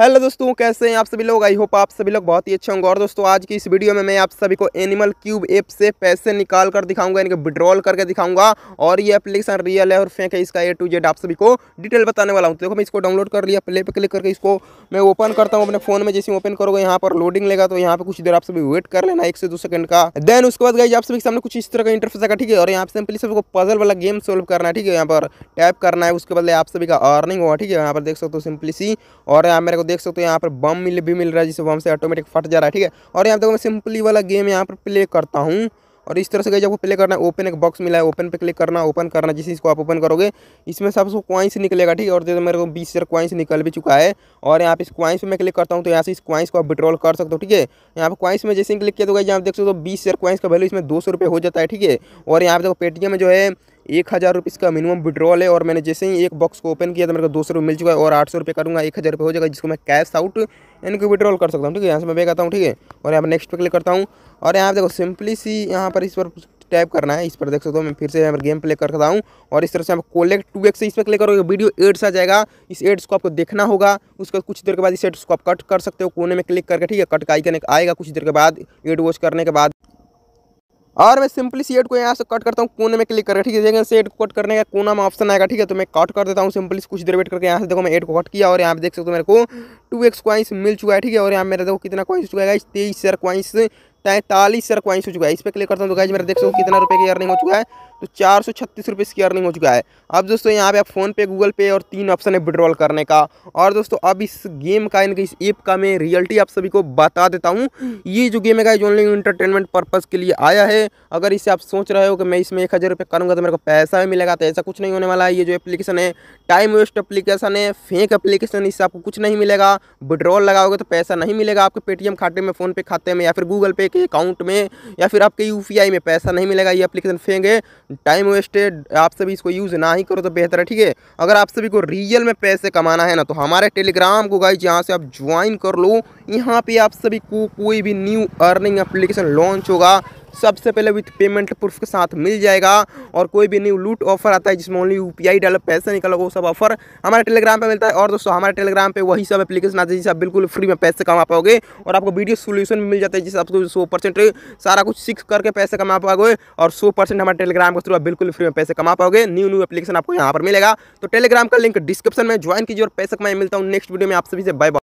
hello दोस्तों कैसे हैं आप सभी लोग आई होप आप सभी लोग बहुत ही अच्छे होंगे और दोस्तों आज की इस वीडियो में मैं आप सभी को एनिमल क्यूब ऐप से पैसे निकाल कर दिखाऊंगा कि विड्रॉल करके दिखाऊंगा और ये एप्लीकेशन रियल है और फेंक है इसका ए टू जेड आप सभी को डिटेल बताने वाला हूँ तो देखो मैं इसको डाउनलोड कर लिया प्ले पर क्लिक करके इसको मैं ओपन करता हूँ अपने फोन में जैसे ओपन करोगे यहाँ पर लोडिंग लेगा तो यहाँ पर कुछ देर आप सभी वेट कर लेना एक से दो सेकंड का देन उसके बाद गई आप सभी के सामने कुछ इस तरह का इंटरफेस आएगा ठीक है और यहाँ पर सिंपली सबको पजल वाला गेम सोल्व करना है ठीक है यहाँ पर टैप करना है उसके बाद आप सभी का अर्निंग होगा ठीक है यहाँ पर देख सकते हो सिंपली सी और यहाँ मेरे को देख सकते हो यहाँ पर बम मिल भी मिल रहा है जिससे बम से ऑटोमेटिक फट जा रहा है ठीक है और यहाँ देखो मैं सिंपली वाला गेम यहाँ पर प्ले करता हूँ और इस तरह से गई आपको प्ले करना है ओपन एक बॉक्स मिला है ओपन पे क्लिक करना ओपन करना जिस चीज को आप ओपन करोगे इसमें सबसे क्वाइंस निकलेगा ठीक है और जैसे मेरे को बीस हज़ार क्वाइंस निकल भी चुका है और यहाँ पे इस क्वाइंस में क्लिक करता हूँ तो यहाँ से इस क्वाइंस को आप विड्रॉल कर सकते हो ठीक है यहाँ पर क्वाइंस में जैसे क्लिक किया तो गई आप देख सकते हो बीस हज़ार क्वाइंस का वैल्यू इसमें दो हो जाता है ठीक है और यहाँ पर देखो पेटीएम में जो है एक हज़ार रुपये इसका मिनिमम विड्रॉल है और मैंने जैसे ही एक बॉक्स को ओपन किया तो मेरे को दो सौ रुपये मिल चुका है और आठ सौ रुपये करूँगा एक हज़ार रुपये हो जाएगा जिसको मैं कैश आउट यानी कि विड्रॉल कर सकता हूँ ठीक है यहाँ से मैं बैग आता हूँ ठीक है और यहाँ पर नेक्स्ट पे क्लिक करता हूँ और यहाँ पर देखो सिंपली सी यहाँ पर इस पर टैप करना है इस पर देख सकते हो मैं फिर से यहाँ पर गेम प्ले करता हूँ और इस तरह से आप कोलेक्ट टू एक्स इस पर क्लिक करोगे वीडियो एड्स आ जाएगा इस एड्स को आपको देखना होगा उसके कुछ देर के बाद इस एड्स को आप कट कर सकते हो कोने में क्लिक करके ठीक है कट का आइकन आएगा कुछ देर के बाद एड वॉच करने के बाद और मैं सिंपली सेट को यहाँ से कट करता हूँ कोने में क्लिक करके ठीक है देखें सेट को कट करने का कोना में ऑप्शन आएगा ठीक है तो मैं कट कर देता हूँ सिंपली कुछ देर वेट करके यहाँ से देखो मैं एट को कट किया और यहाँ पे देख सकते हो मेरे को टू एक्स क्वाइंस मिल चुका है ठीक है और यहाँ मेरे देखो कितना क्वाइंस चुका है तेईस हज़ार क्वाइंस तैंतालीस सर क्वाइंस हो चुका है इस पर क्लिक करता हूँ तो गाइज मेरा देख सकूँ कितना रुपये की अर्निंग हो चुका है तो चार सौ छत्तीस रुपये इसकी अर्निंग हो चुका है अब दोस्तों यहाँ पे आप फोन पे गूगल पे और तीन ऑप्शन है विड्रॉल करने का और दोस्तों अब इस गेम का इनके इस ऐप का मैं रियलिटी आप सभी को बता देता हूँ ये जो गेम है गाइज ओनली इंटरटेनमेंट पर्पज़ के लिए आया है अगर इसे आप सोच रहे हो कि मैं इसमें एक हज़ार रुपये करूँगा तो मेरे को पैसा भी मिलेगा तो ऐसा कुछ नहीं होने वाला है ये जो एप्लीकेशन है टाइम वेस्ट अप्लीकेशन है फेंक अप्लीकेशन इससे आपको कुछ नहीं मिलेगा विड्रॉल लगाओगे तो पैसा नहीं मिलेगा आपके पेटीएम खाते में फ़ोनपे खाते में या फिर गूगल पे के अकाउंट में या फिर आपके यू में पैसा नहीं मिलेगा ये अप्लीकेशन फेंक है टाइम वेस्टेड आप सभी इसको यूज़ ना ही करो तो बेहतर है ठीक है अगर आप सभी को रियल में पैसे कमाना है ना तो हमारे टेलीग्राम को गाइज यहाँ से आप ज्वाइन कर लो यहाँ पर आप सभी को कोई भी न्यू अर्निंग एप्लीकेशन लॉन्च होगा सबसे पहले विथ पेमेंट प्रूफ के साथ मिल जाएगा और कोई भी न्यू लूट ऑफर आता है जिसमें ओनली यू पी डालो पैसे निकलो वो सब ऑफर हमारे टेलीग्राम पर मिलता है और दोस्तों हमारे टेलीग्राम पर वही सब एप्लीकेशन आते हैं जिससे आप बिल्कुल फ्री में पैसे कमा पाओगे और आपको वीडियो सोल्यूशन मिल जाता है जिससे आपको तो सौ परसेंट सारा कुछ सीख करके पैसे कमा पाओगे और सौ परसेंट हमारे टेलीग्राम के थ्रू आप बिल्कुल फ्री में पैसे कमा पाओगे न्यू न्यू एप्लीकेशन आपको यहाँ पर मिलेगा तो टेलीग्राम का लिंक डिस्क्रिप्शन में ज्वाइन कीजिए और पैसे कमाए मिलता हूँ नेक्स्ट वीडियो में आप सभी से बाय